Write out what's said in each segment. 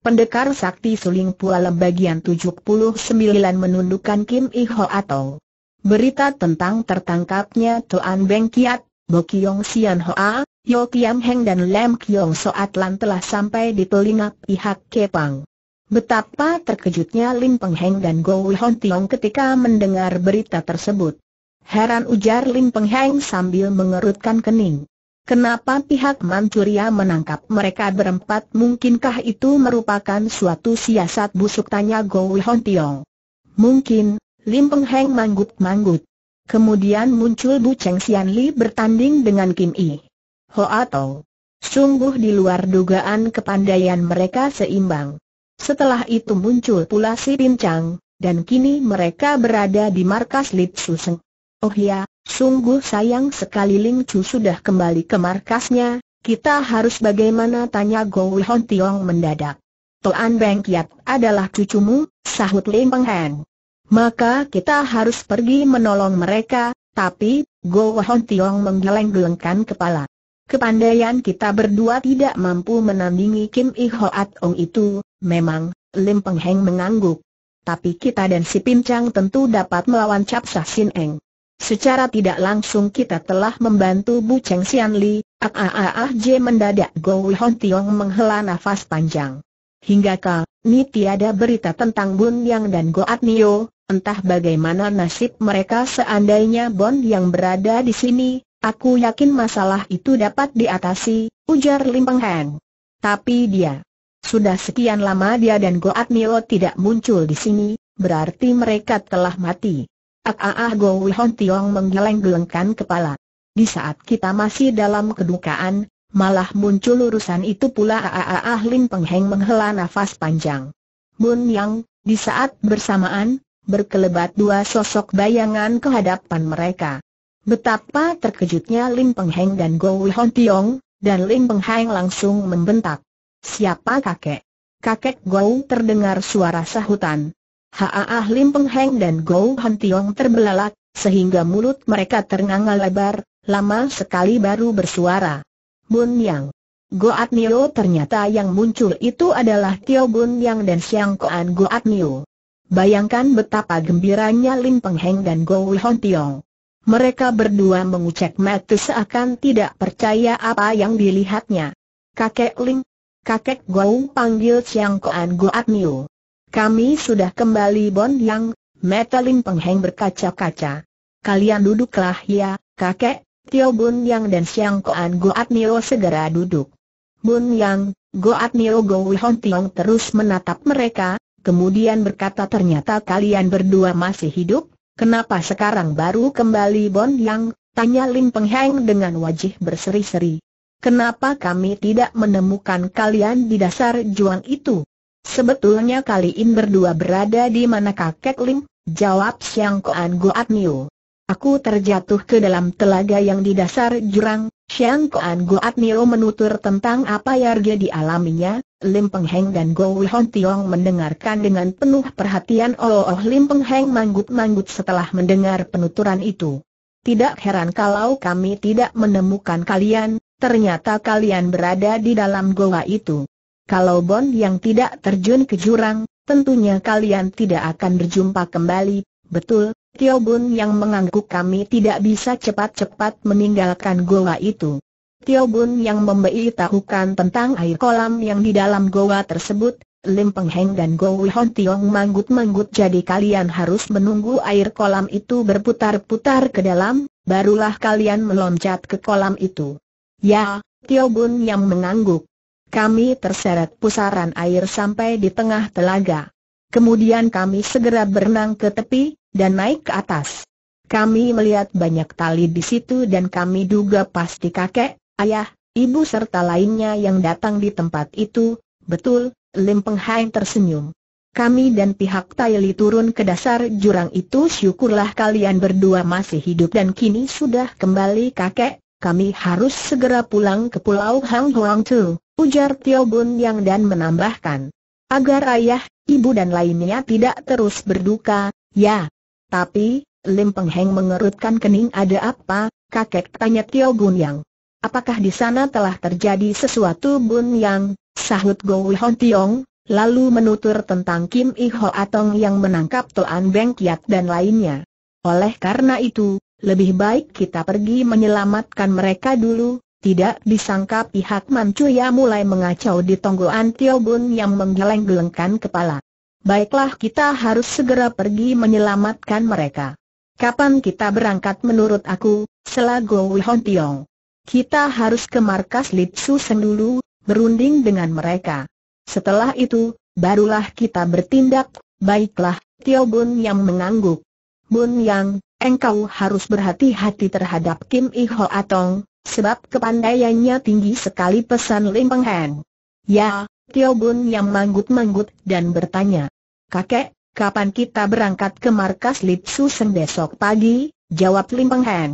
Pendekar Sakti Suling Pualem bagian 79 menundukkan Kim Iho atau Berita tentang tertangkapnya Toan Beng Kiat, Bo Kiong Sian Hoa, Yo Kiam Heng dan Lem Kiong Soat telah sampai di telinga pihak Kepang. Betapa terkejutnya Lim Peng Heng dan Go Hon Tiong ketika mendengar berita tersebut. Heran ujar Lim Peng Heng sambil mengerutkan kening. Kenapa pihak Manchuria menangkap mereka berempat? Mungkinkah itu merupakan suatu siasat busuk? Tanya Gowi Tiong. Mungkin, Lim Peng Heng manggut-manggut. Kemudian muncul Bu Cheng Xianli Li bertanding dengan Kim I. Ho atau? Sungguh di luar dugaan kepandaian mereka seimbang. Setelah itu muncul pula si Chang, dan kini mereka berada di markas Lip Seng. Oh ya, Sungguh sayang sekali Ling Chu sudah kembali ke markasnya, kita harus bagaimana tanya Go Hon Tiong mendadak. Toan Beng Kiat adalah cucumu, sahut Lim Peng Hen. Maka kita harus pergi menolong mereka, tapi, Go Hon Tiong menggeleng-gelengkan kepala. Kepandaian kita berdua tidak mampu menandingi Kim I Hoat Ong itu, memang, Lim Peng Heng mengangguk. Tapi kita dan si Pincang tentu dapat melawan Cap Sah Sin Eng. Secara tidak langsung kita telah membantu Bu Cheng Sian Li, ak ah, a ah, a ah, a J mendadak Go Hon Tiong menghela nafas panjang. Hingga kali ni tiada berita tentang Bun Yang dan At Nio, entah bagaimana nasib mereka seandainya Bon Yang berada di sini, aku yakin masalah itu dapat diatasi, ujar Lim Peng Heng. Tapi dia, sudah sekian lama dia dan At Nio tidak muncul di sini, berarti mereka telah mati. Aaah, ah ah Go Wihon Tiong menggeleng-gelengkan kepala. Di saat kita masih dalam kedukaan, malah muncul urusan itu pula ah ah Lin Pengheng menghela nafas panjang. Bun Yang, di saat bersamaan, berkelebat dua sosok bayangan ke hadapan mereka. Betapa terkejutnya Lin Pengheng dan Go Wihon Tiong, dan Lin Pengheng langsung membentak. Siapa kakek? Kakek Gou terdengar suara sahutan. Haah Lim Peng Heng dan Gou Han Tiong terbelalak, sehingga mulut mereka ternganga lebar, lama sekali baru bersuara. Bun Yang. Goat Nio ternyata yang muncul itu adalah Tio Bun Yang dan Siang Koan Goat Nio. Bayangkan betapa gembiranya Lim Peng Heng dan Gou Han Tiong. Mereka berdua mengucek mata seakan tidak percaya apa yang dilihatnya. Kakek Lim, kakek Gou panggil Siang Koan Goat Nio. Kami sudah kembali Bon Yang, Metalim Pengheng berkaca-kaca. Kalian duduklah ya, kakek, Tio Bun Yang dan Siang Koan Goat Nio segera duduk. Bun Yang, Goat Nio Go Wihon Tiong terus menatap mereka, kemudian berkata ternyata kalian berdua masih hidup, kenapa sekarang baru kembali Bon Yang, tanya Lim Pengheng dengan wajah berseri-seri. Kenapa kami tidak menemukan kalian di dasar juang itu? Sebetulnya kali ini berdua berada di mana kakek Lim? Jawab Siang Koan Goat Niu. Aku terjatuh ke dalam telaga yang di dasar jurang. Siang Koan Goat Niu menutur tentang apa yang dia dialaminya. Lim Peng Heng dan Go Hon Tiong mendengarkan dengan penuh perhatian. Oh, oh Lim Peng Heng manggut-manggut setelah mendengar penuturan itu. Tidak heran kalau kami tidak menemukan kalian, ternyata kalian berada di dalam goa itu. Kalau Bon yang tidak terjun ke jurang, tentunya kalian tidak akan berjumpa kembali, betul, Tio Bun yang mengangguk kami tidak bisa cepat-cepat meninggalkan goa itu. Tio Bun yang memberi tahukan tentang air kolam yang di dalam goa tersebut, Lim Peng Heng dan Go Wihon Tiong manggut-manggut jadi kalian harus menunggu air kolam itu berputar-putar ke dalam, barulah kalian meloncat ke kolam itu. Ya, Tio Bun yang mengangguk kami terseret pusaran air sampai di tengah telaga. Kemudian kami segera berenang ke tepi, dan naik ke atas. Kami melihat banyak tali di situ dan kami duga pasti kakek, ayah, ibu serta lainnya yang datang di tempat itu, betul, Lim Peng Hai tersenyum. Kami dan pihak Taili turun ke dasar jurang itu syukurlah kalian berdua masih hidup dan kini sudah kembali kakek, kami harus segera pulang ke pulau Hang Huang Tu ujar Tio Bun Yang dan menambahkan. Agar ayah, ibu dan lainnya tidak terus berduka, ya. Tapi, Lim Peng Heng mengerutkan kening ada apa, kakek tanya Tio Bun Yang. Apakah di sana telah terjadi sesuatu Bun Yang, sahut Go Wihon Tiong, lalu menutur tentang Kim I Ho Atong yang menangkap Toan Beng Kiat dan lainnya. Oleh karena itu, lebih baik kita pergi menyelamatkan mereka dulu, tidak disangka pihak Mancuya mulai mengacau di tonggoan Tio Bun yang menggeleng-gelengkan kepala. Baiklah kita harus segera pergi menyelamatkan mereka. Kapan kita berangkat menurut aku, Selago Wihon Tiong? Kita harus ke markas Litsu Seng dulu, berunding dengan mereka. Setelah itu, barulah kita bertindak, baiklah, Tio Bun yang mengangguk. Bun Yang, engkau harus berhati-hati terhadap Kim Iho Atong, Sebab kepandaiannya tinggi sekali pesan Lim Peng Heng. Ya, Tio Bun yang manggut-manggut dan bertanya. Kakek, kapan kita berangkat ke markas Lip Sen besok pagi? Jawab Lim Peng Heng.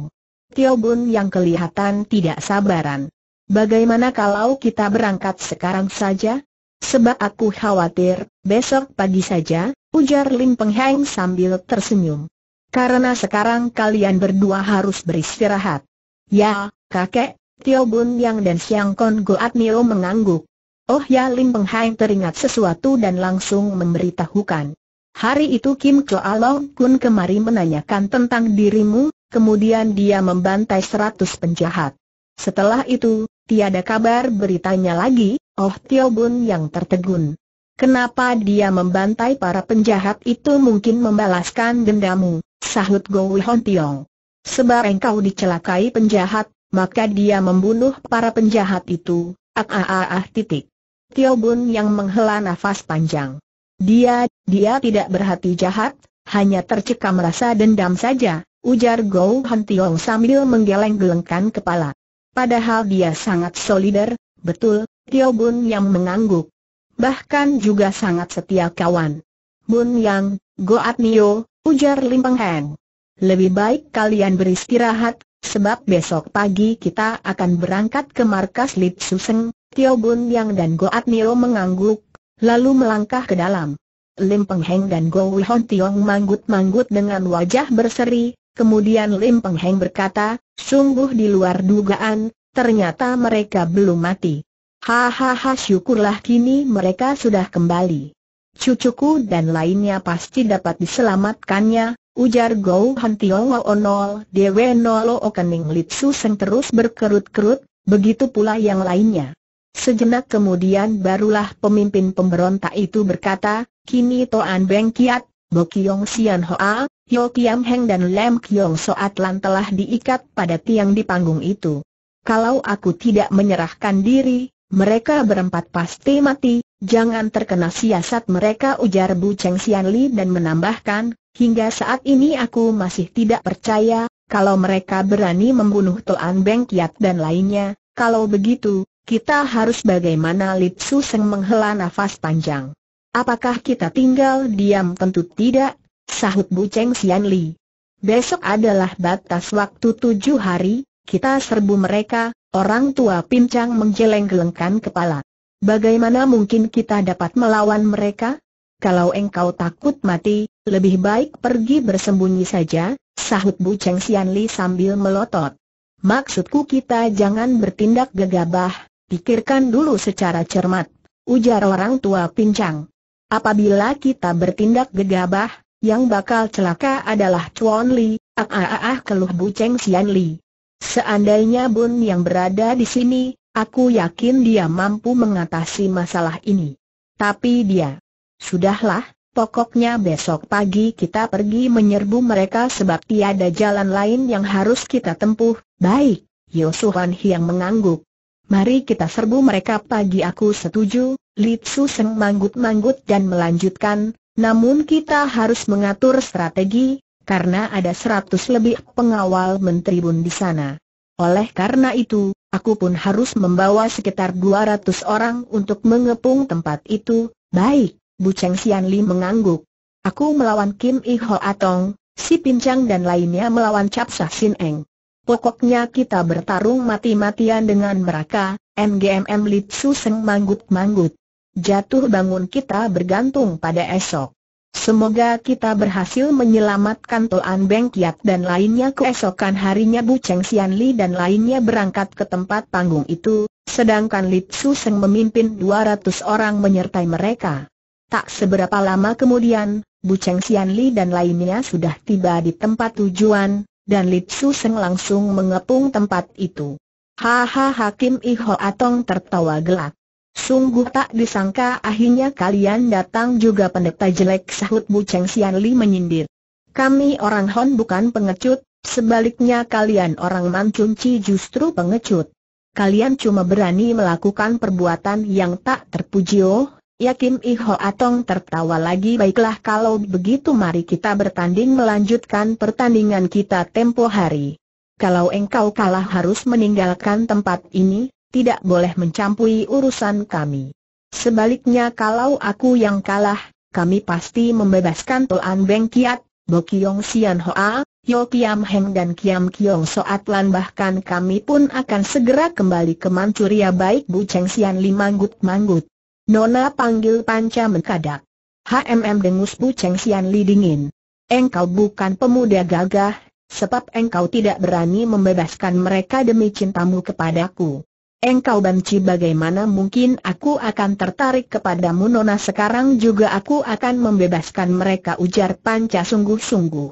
Tio Bun yang kelihatan tidak sabaran. Bagaimana kalau kita berangkat sekarang saja? Sebab aku khawatir, besok pagi saja, ujar Lim Peng Heng sambil tersenyum. Karena sekarang kalian berdua harus beristirahat. Ya, kakek, Tio Bun Yang dan Siang Kon Goat Nio mengangguk. Oh ya Lim Peng Hai teringat sesuatu dan langsung memberitahukan. Hari itu Kim Choa Long Kun kemari menanyakan tentang dirimu, kemudian dia membantai seratus penjahat. Setelah itu, tiada kabar beritanya lagi, oh Tio Bun Yang tertegun. Kenapa dia membantai para penjahat itu mungkin membalaskan dendamu, sahut Go Wihon Tiong. Sebab engkau dicelakai penjahat, maka dia membunuh para penjahat itu, ah ah ah, ah titik. Tio Bun yang menghela nafas panjang. Dia, dia tidak berhati jahat, hanya tercekam rasa dendam saja, ujar Gou Han Tiong sambil menggeleng-gelengkan kepala. Padahal dia sangat solider, betul, Tio Bun yang mengangguk. Bahkan juga sangat setia kawan. Bun Yang, Goat Nio, ujar Lim Peng Heng. Lebih baik kalian beristirahat, sebab besok pagi kita akan berangkat ke markas Lip Suseng, Tio Bun Yang dan Goat Nio mengangguk, lalu melangkah ke dalam. Lim Peng Heng dan Go Wei Hon Tiong manggut-manggut dengan wajah berseri, kemudian Lim Peng Heng berkata, sungguh di luar dugaan, ternyata mereka belum mati. Hahaha syukurlah kini mereka sudah kembali. Cucuku dan lainnya pasti dapat diselamatkannya, Ujar Gou Han Tiowo Onol Dewe Nolo Okening Litsu Seng terus berkerut-kerut, begitu pula yang lainnya. Sejenak kemudian barulah pemimpin pemberontak itu berkata, Kini Toan Beng Kiat, Bo Kiong Sian Hoa, Yo Kiam Heng dan Lem Kiong Soat Lan telah diikat pada tiang di panggung itu. Kalau aku tidak menyerahkan diri, mereka berempat pasti mati, jangan terkena siasat mereka ujar Bu Cheng Sian Li dan menambahkan, Hingga saat ini aku masih tidak percaya, kalau mereka berani membunuh Toan Beng Kiat dan lainnya, kalau begitu, kita harus bagaimana Lip Su Seng menghela nafas panjang. Apakah kita tinggal diam tentu tidak? Sahut Bu Cheng Sian Li. Besok adalah batas waktu tujuh hari, kita serbu mereka, orang tua pincang menjeleng gelengkan kepala. Bagaimana mungkin kita dapat melawan mereka? kalau engkau takut mati, lebih baik pergi bersembunyi saja, sahut Bu Cheng Sian Li sambil melotot. Maksudku kita jangan bertindak gegabah, pikirkan dulu secara cermat, ujar orang tua pincang. Apabila kita bertindak gegabah, yang bakal celaka adalah Chuan Li, ah ah ah, ah keluh Bu Cheng Sian Li. Seandainya Bun yang berada di sini, aku yakin dia mampu mengatasi masalah ini. Tapi dia Sudahlah, pokoknya besok pagi kita pergi menyerbu mereka sebab tiada jalan lain yang harus kita tempuh. Baik, Yosuhan Hiang mengangguk. Mari kita serbu mereka pagi aku setuju, Litsu Tzu Seng manggut-manggut dan melanjutkan, namun kita harus mengatur strategi, karena ada seratus lebih pengawal menteri bun di sana. Oleh karena itu, aku pun harus membawa sekitar 200 orang untuk mengepung tempat itu, baik, Bu Cheng Sian Li mengangguk. Aku melawan Kim I Ho Atong, si Pincang dan lainnya melawan Cap Sah Sin Eng. Pokoknya kita bertarung mati-matian dengan mereka, MGMM Lip Su Seng manggut-manggut. Jatuh bangun kita bergantung pada esok. Semoga kita berhasil menyelamatkan Toan Beng Kiat dan lainnya keesokan harinya Bu Cheng Sian Li dan lainnya berangkat ke tempat panggung itu, sedangkan Lip Su Seng memimpin 200 orang menyertai mereka. Tak seberapa lama kemudian, Bu Cheng Xian Li dan lainnya sudah tiba di tempat tujuan, dan Li Su Seng langsung mengepung tempat itu. Haha Hakim Iho Atong tertawa gelak. Sungguh tak disangka akhirnya kalian datang juga pendeta jelek sahut Bu Cheng Xian Li menyindir. Kami orang Hon bukan pengecut, sebaliknya kalian orang Mancunci justru pengecut. Kalian cuma berani melakukan perbuatan yang tak terpuji oh, Yakim Iho Atong tertawa lagi baiklah kalau begitu mari kita bertanding melanjutkan pertandingan kita tempo hari. Kalau engkau kalah harus meninggalkan tempat ini, tidak boleh mencampuri urusan kami. Sebaliknya kalau aku yang kalah, kami pasti membebaskan Tuan Beng Kiat, Bo Kiong Sian Hoa, Yo Kiam Heng dan Kiam Kiong Soat Lan bahkan kami pun akan segera kembali ke Manchuria baik Bu Cheng Sian Limanggut Manggut. Nona panggil panca mengkadak. HMM dengus Bu Cheng Sian Li dingin. Engkau bukan pemuda gagah, sebab engkau tidak berani membebaskan mereka demi cintamu kepadaku. Engkau benci bagaimana mungkin aku akan tertarik kepadamu Nona sekarang juga aku akan membebaskan mereka ujar panca sungguh-sungguh.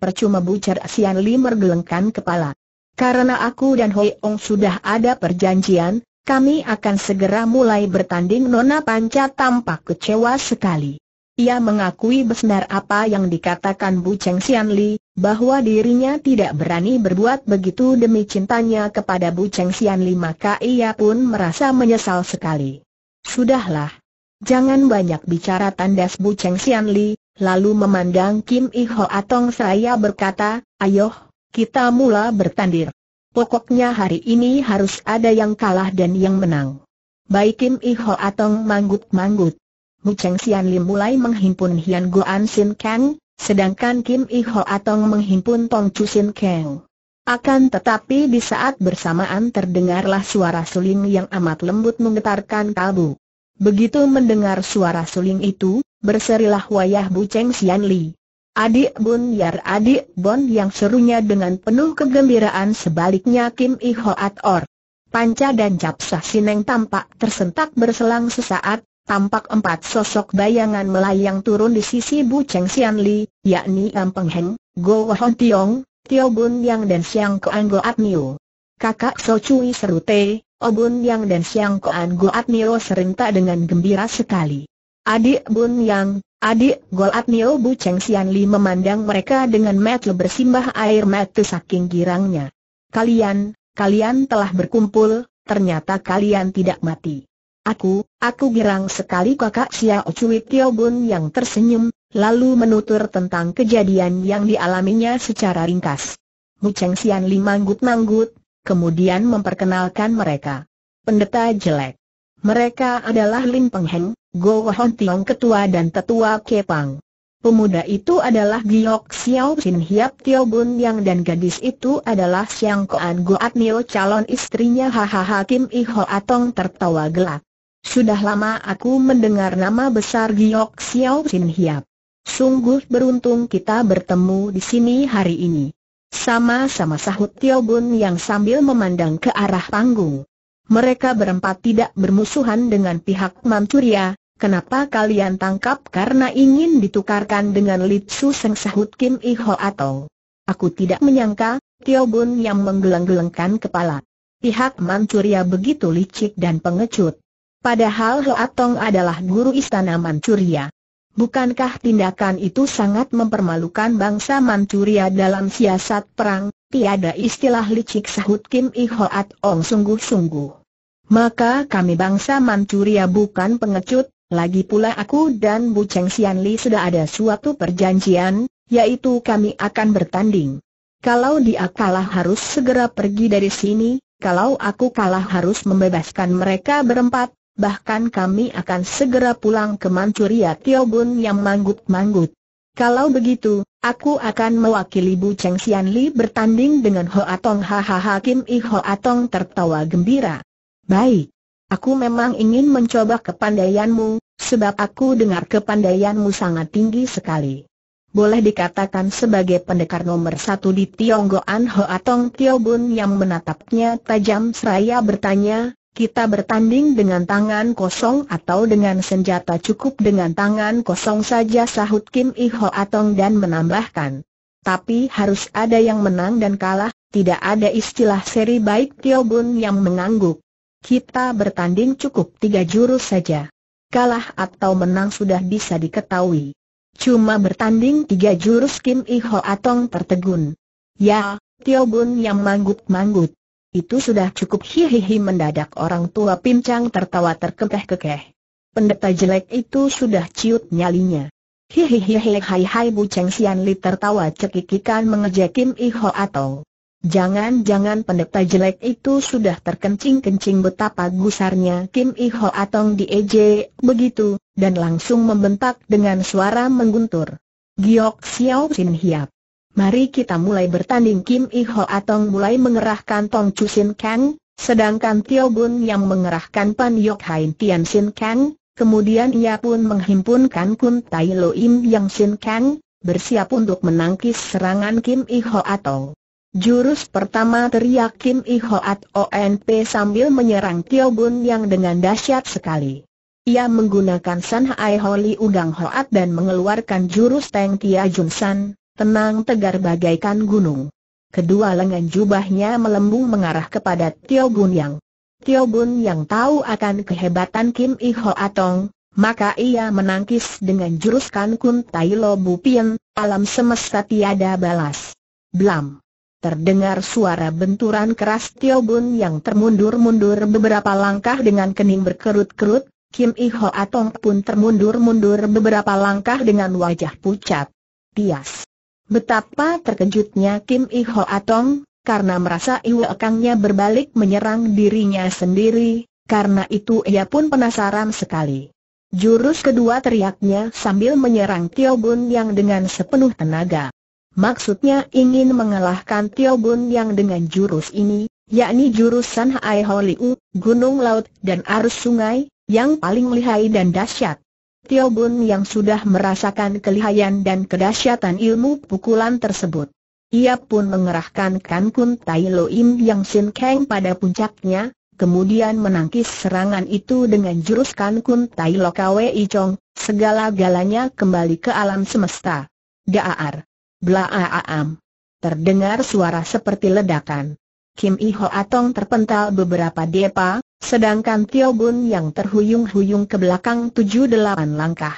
Percuma bucar Sian Li mergelengkan kepala. Karena aku dan Hoi Ong sudah ada perjanjian, kami akan segera mulai bertanding Nona Panca tampak kecewa sekali. Ia mengakui benar apa yang dikatakan Bu Cheng Xianli, Li, bahwa dirinya tidak berani berbuat begitu demi cintanya kepada Bu Cheng Xianli Li maka ia pun merasa menyesal sekali. Sudahlah. Jangan banyak bicara tandas Bu Cheng Xianli, Li, lalu memandang Kim Iho Atong saya berkata, ayo, kita mula bertandir. Pokoknya hari ini harus ada yang kalah dan yang menang. Baik Kim Iho atau manggut-manggut. Mu Cheng Sian Lim mulai menghimpun Hian Guan Sin Kang, sedangkan Kim Iho atau menghimpun Tong Chu Sin Kang. Akan tetapi di saat bersamaan terdengarlah suara suling yang amat lembut menggetarkan kalbu. Begitu mendengar suara suling itu, berserilah wayah Bu Cheng Sian Li. Adik Bun Yar adik Bun yang serunya dengan penuh kegembiraan sebaliknya Kim I At Or. Panca dan Capsa Sineng tampak tersentak berselang sesaat, tampak empat sosok bayangan melayang turun di sisi Bu Cheng Xianli, Li, yakni Am Peng Heng, Go Hon Tiong, Tio Bun Yang dan Siang Koan Go At Nio. Kakak So Cui seru Te, Obun Yang dan Siang Koan Go At Nio serentak dengan gembira sekali. Adik Bun Yang, Adik Golat Nio Bu Cheng Sian Li memandang mereka dengan mata bersimbah air mata saking girangnya. Kalian, kalian telah berkumpul, ternyata kalian tidak mati. Aku, aku girang sekali kakak Xiao Cui Tio Bun yang tersenyum, lalu menutur tentang kejadian yang dialaminya secara ringkas. Bu Cheng Sian Li manggut-manggut, kemudian memperkenalkan mereka. Pendeta jelek. Mereka adalah Lin Peng Heng, Go Hon Tiong ketua dan tetua Kepang. Pemuda itu adalah Giok Xiao Xin Hiap Tio Bun Yang dan gadis itu adalah Siang Koan Goat Nil calon istrinya hahaha Kim I Atong tertawa gelak. Sudah lama aku mendengar nama besar Giok Xiao Xin Hiap. Sungguh beruntung kita bertemu di sini hari ini. Sama-sama sahut Tio Bun Yang sambil memandang ke arah panggung. Mereka berempat tidak bermusuhan dengan pihak Manchuria, Kenapa kalian tangkap karena ingin ditukarkan dengan Litsu Seng sahut Kim I Ho Atong. Aku tidak menyangka, Tio Bun yang menggeleng-gelengkan kepala. Pihak Manchuria begitu licik dan pengecut. Padahal Ho Atong adalah guru istana Manchuria. Bukankah tindakan itu sangat mempermalukan bangsa Manchuria dalam siasat perang? Tiada istilah licik sahut Kim I Ho Atong sungguh-sungguh. Maka kami bangsa Manchuria bukan pengecut, lagi pula aku dan Bu Cheng Xian Li sudah ada suatu perjanjian, yaitu kami akan bertanding. Kalau dia kalah harus segera pergi dari sini, kalau aku kalah harus membebaskan mereka berempat, bahkan kami akan segera pulang ke Manchuria Tiobun yang manggut-manggut. Kalau begitu, aku akan mewakili Bu Cheng Xian Li bertanding dengan Hoa Tong hahaha Kim I Hoa Tong tertawa gembira. Baik, Aku memang ingin mencoba kepandaianmu, sebab aku dengar kepandaianmu sangat tinggi sekali. Boleh dikatakan sebagai pendekar nomor satu di Tionggoan Hoa Tong Tio Bun yang menatapnya tajam seraya bertanya, kita bertanding dengan tangan kosong atau dengan senjata cukup dengan tangan kosong saja sahut Kim I Hoa Tong dan menambahkan. Tapi harus ada yang menang dan kalah, tidak ada istilah seri baik Tio Bun yang mengangguk. Kita bertanding cukup tiga jurus saja. Kalah atau menang sudah bisa diketahui. Cuma bertanding tiga jurus Kim Iho Atong tertegun. Ya, Tio Bun yang manggut-manggut. Itu sudah cukup hihihi mendadak orang tua pincang tertawa terkekeh-kekeh. Pendeta jelek itu sudah ciut nyalinya. Hihihihi hai hai Bu Cheng Sian Li tertawa cekikikan mengejek Kim Iho Atong. Jangan-jangan pendeta jelek itu sudah terkencing-kencing betapa gusarnya Kim Iho Atong di EJ, begitu, dan langsung membentak dengan suara mengguntur. Giok Xiao Sin Hiap. Mari kita mulai bertanding Kim Iho Atong mulai mengerahkan Tong Chu Sin Kang, sedangkan Tio Bun yang mengerahkan Pan Yok Hain Tian Sin Kang, kemudian ia pun menghimpunkan Kun Tai Lo Im Yang Sin Kang, bersiap untuk menangkis serangan Kim Iho Atong. Jurus pertama teriak Kim I ONP sambil menyerang Tio Bun yang dengan dahsyat sekali. Ia menggunakan San Hai Holi Udang Hoat dan mengeluarkan jurus Teng Tia Jun San, tenang tegar bagaikan gunung. Kedua lengan jubahnya melembung mengarah kepada Tio Bun Yang. Tio Bun Yang tahu akan kehebatan Kim I Atong, maka ia menangkis dengan jurus Kan Kun Tai Lo Bu Pien, alam semesta tiada balas. Blam! Terdengar suara benturan keras Tio Bun yang termundur-mundur beberapa langkah dengan kening berkerut-kerut, Kim I Ho Atong pun termundur-mundur beberapa langkah dengan wajah pucat. Tias. Betapa terkejutnya Kim I Ho Atong, karena merasa Kangnya berbalik menyerang dirinya sendiri, karena itu ia pun penasaran sekali. Jurus kedua teriaknya sambil menyerang Tio Bun yang dengan sepenuh tenaga. Maksudnya ingin mengalahkan Tio Bun yang dengan jurus ini, yakni jurus San Hai Ho Liu, Gunung Laut dan Arus Sungai, yang paling lihai dan dahsyat. Tio Bun yang sudah merasakan kelihayan dan kedahsyatan ilmu pukulan tersebut. Ia pun mengerahkan Kankun Tai Loim yang Sin Kang pada puncaknya, kemudian menangkis serangan itu dengan jurus Kankun Tai Lo Kwe Chong, segala-galanya kembali ke alam semesta. Daar. Blaaam. Terdengar suara seperti ledakan. Kim I Atong terpental beberapa depa, sedangkan Tio Bun yang terhuyung-huyung ke belakang tujuh delapan langkah.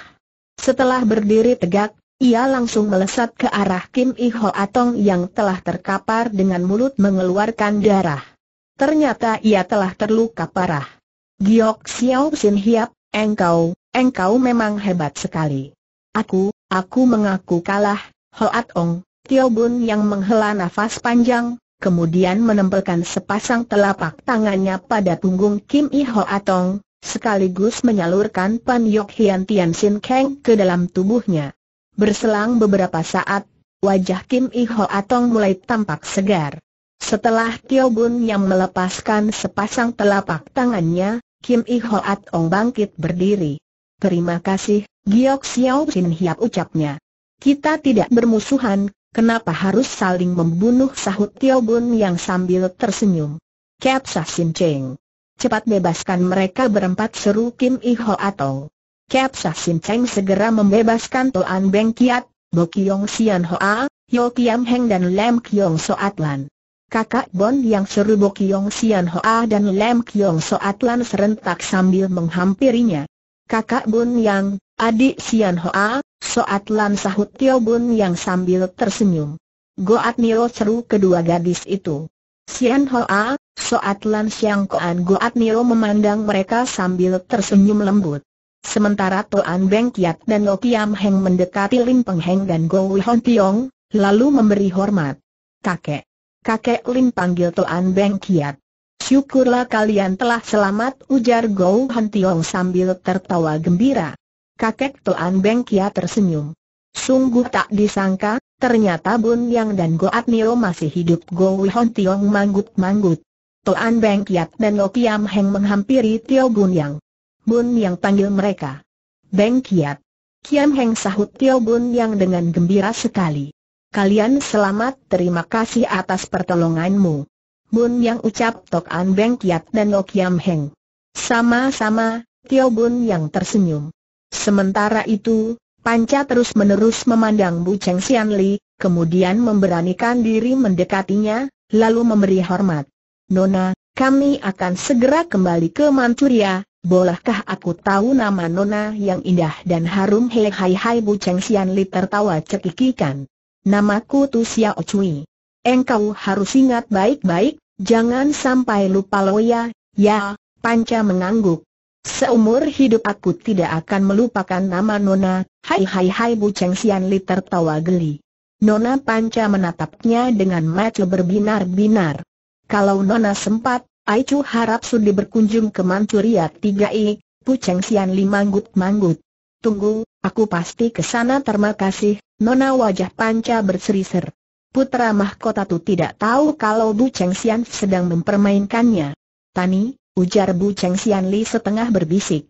Setelah berdiri tegak, ia langsung melesat ke arah Kim I Atong yang telah terkapar dengan mulut mengeluarkan darah. Ternyata ia telah terluka parah. Giok Xiao Sin Hiap, engkau, engkau memang hebat sekali. Aku, aku mengaku kalah, Hoat Ong, Tio Bun yang menghela nafas panjang, kemudian menempelkan sepasang telapak tangannya pada punggung Kim I Hoat Ong, sekaligus menyalurkan Pan Yok Hian Tian Sin Kang ke dalam tubuhnya. Berselang beberapa saat, wajah Kim I Hoat Ong mulai tampak segar. Setelah Tio Bun yang melepaskan sepasang telapak tangannya, Kim I Hoat Ong bangkit berdiri. Terima kasih, Giok Xiao Xin Hiap ucapnya. Kita tidak bermusuhan, kenapa harus saling membunuh sahut Tio Bun yang sambil tersenyum. Kepsa Sin Cheng. Cepat bebaskan mereka berempat seru Kim Iho atau. Kepsa Sin Cheng segera membebaskan Toan Beng Kiat, Bo Kiong Sian Hoa, Yo Kiam Heng dan Lam Kiong So Atlan. Kakak Bon yang seru Bo Kiong Sian Hoa dan Lam Kiong So Atlan serentak sambil menghampirinya. Kakak Bon yang, adik Sian Hoa, Soat Lam sahut Tio Bun yang sambil tersenyum. Goat Nio seru kedua gadis itu. Sian Hoa, Soat Lam Siang Koan Goat Nio memandang mereka sambil tersenyum lembut. Sementara Toan Beng Kiat dan Lo Kiam Heng mendekati Lim Peng Heng dan Go Hon Tiong, lalu memberi hormat. Kakek. Kakek Lim panggil Toan Beng Kiat. Syukurlah kalian telah selamat ujar Go Hon Tiong sambil tertawa gembira. Kakek Toan Beng Kia tersenyum. Sungguh tak disangka, ternyata Bun Yang dan Goat Nio masih hidup Go Wihon Tiong manggut-manggut. Toan Beng Kiat dan Lo Kiam Heng menghampiri Tio Bun Yang. Bun Yang panggil mereka. Beng Kiat. Kiam Heng sahut Tio Bun Yang dengan gembira sekali. Kalian selamat terima kasih atas pertolonganmu. Bun Yang ucap Tok An Beng Kiat dan Lo Kiam Heng. Sama-sama, Tio Bun Yang tersenyum. Sementara itu, Panca terus-menerus memandang Bu Cheng Sian Li, kemudian memberanikan diri mendekatinya, lalu memberi hormat. Nona, kami akan segera kembali ke Manchuria, bolehkah aku tahu nama Nona yang indah dan harum hei hai hai Bu Cheng Sian Li tertawa cekikikan. Namaku Tu Xiao Cui. Engkau harus ingat baik-baik, jangan sampai lupa loya, ya, Panca mengangguk. Seumur hidup aku tidak akan melupakan nama Nona, hai hai hai Bu Cheng Sian Li tertawa geli. Nona Panca menatapnya dengan mata berbinar-binar. Kalau Nona sempat, Aicu harap sudi berkunjung ke Manchuria 3I, Bu Cheng Sian Li manggut-manggut. Tunggu, aku pasti ke sana terima kasih, Nona wajah Panca berserisir. Putra mahkota tu tidak tahu kalau Bu Cheng Sian sedang mempermainkannya. Tani, Ujar Bu Cheng Xianli Li setengah berbisik.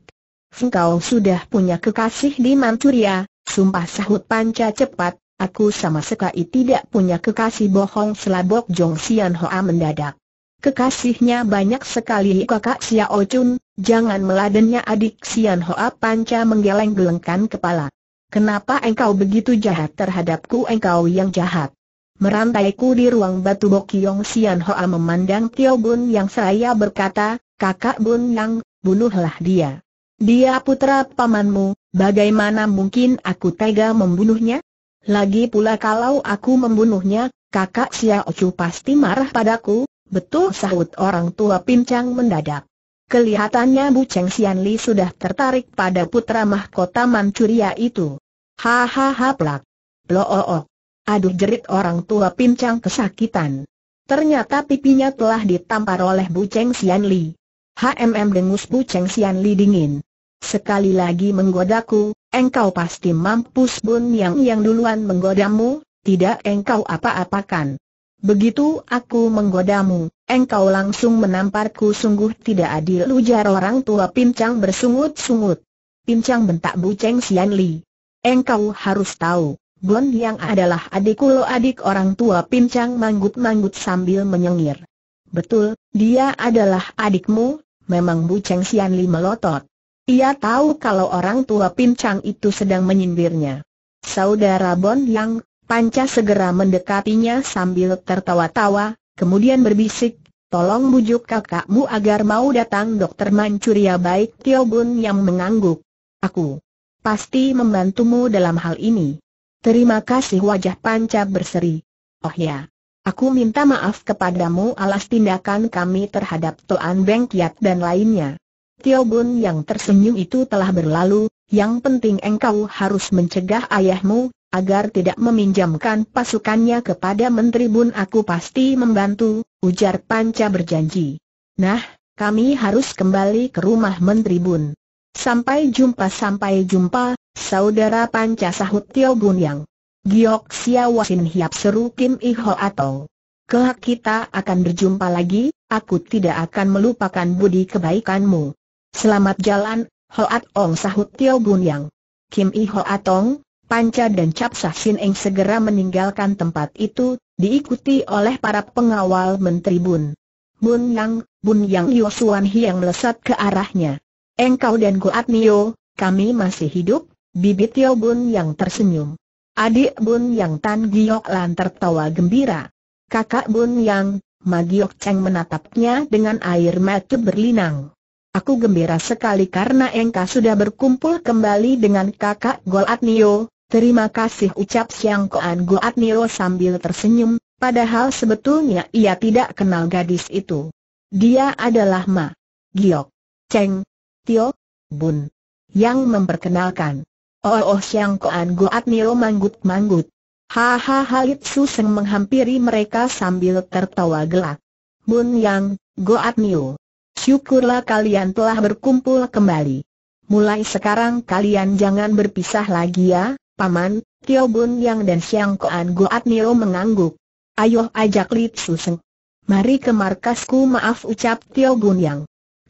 Engkau sudah punya kekasih di Manchuria, sumpah sahut panca cepat, aku sama sekali tidak punya kekasih bohong selabok Jong Xian Hoa mendadak. Kekasihnya banyak sekali kakak Xiao Chun, jangan meladennya adik Xian Hoa panca menggeleng-gelengkan kepala. Kenapa engkau begitu jahat terhadapku engkau yang jahat? Merantai ku di ruang batu Bokyong Xian Hoa memandang Tio Bun yang saya berkata, kakak Bun Yang, bunuhlah dia. Dia putra pamanmu, bagaimana mungkin aku tega membunuhnya? Lagi pula kalau aku membunuhnya, kakak Xiao Chu pasti marah padaku, betul sahut orang tua pincang mendadak. Kelihatannya Bu Cheng Xianli sudah tertarik pada putra mahkota Manchuria itu. Hahaha plak. o. Aduh jerit orang tua pincang kesakitan. Ternyata pipinya telah ditampar oleh Bu Cheng Xianli. HMM dengus Bu Cheng Xian Li dingin. Sekali lagi menggodaku, engkau pasti mampus Bun Yang yang duluan menggodamu, tidak engkau apa-apakan. Begitu aku menggodamu, engkau langsung menamparku sungguh tidak adil ujar orang tua pincang bersungut-sungut. Pincang bentak Bu Cheng Xian Li. Engkau harus tahu, bun yang adalah adikku lo adik orang tua pincang manggut-manggut sambil menyengir. Betul, dia adalah adikmu, memang Bu Cheng Sian Li melotot. Ia tahu kalau orang tua pincang itu sedang menyindirnya. Saudara Bon Yang, Panca segera mendekatinya sambil tertawa-tawa, kemudian berbisik, tolong bujuk kakakmu agar mau datang dokter Mancuria baik Tio Bun yang mengangguk. Aku pasti membantumu dalam hal ini. Terima kasih wajah Panca berseri. Oh ya, Aku minta maaf kepadamu alas tindakan kami terhadap Toan Beng Kiat dan lainnya. Tio Bun yang tersenyum itu telah berlalu, yang penting engkau harus mencegah ayahmu, agar tidak meminjamkan pasukannya kepada Menteri Bun aku pasti membantu, ujar Panca berjanji. Nah, kami harus kembali ke rumah Menteri Bun. Sampai jumpa sampai jumpa, saudara Panca sahut Tio Bun yang. Giok Sia Wasin Hiap seru Kim Iho Atong. Kelak kita akan berjumpa lagi, aku tidak akan melupakan budi kebaikanmu. Selamat jalan, Hoat Ong sahut Tio Bun Yang. Kim Iho Atong, Panca dan Cap Sah Eng segera meninggalkan tempat itu, diikuti oleh para pengawal Menteri Bun. Bun Yang, Bun Yang Yosuan Hiang melesat ke arahnya. Engkau dan Goat Nio, kami masih hidup, bibit Tio Bun Yang tersenyum. Adik Bun Yang Tan Giok Lan tertawa gembira. Kakak Bun Yang, Magiok Cheng menatapnya dengan air mata berlinang. Aku gembira sekali karena Engkau sudah berkumpul kembali dengan kakak Goat Nio. Terima kasih ucap Siang Koan Goat Nio sambil tersenyum, padahal sebetulnya ia tidak kenal gadis itu. Dia adalah Ma, Giok, Cheng, Tio, Bun, yang memperkenalkan. Oh oh Xiang Koan Goat Nio manggut-manggut. Hahaha Su Seng menghampiri mereka sambil tertawa gelak. Bun Yang, Goat Nio. Syukurlah kalian telah berkumpul kembali. Mulai sekarang kalian jangan berpisah lagi ya, Paman, Tio Bun Yang dan Xiang Koan Goat Nio mengangguk. Ayo ajak Su Seng. Mari ke markasku maaf ucap Tio Bun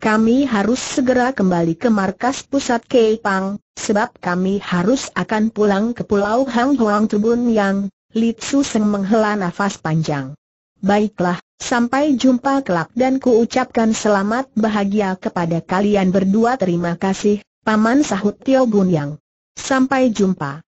kami harus segera kembali ke markas pusat Keipang, sebab kami harus akan pulang ke Pulau Hang Huang Tubun Yang, Li Tzu Seng menghela nafas panjang. Baiklah, sampai jumpa kelak dan kuucapkan selamat bahagia kepada kalian berdua terima kasih, Paman Sahut Tio Gun Yang. Sampai jumpa.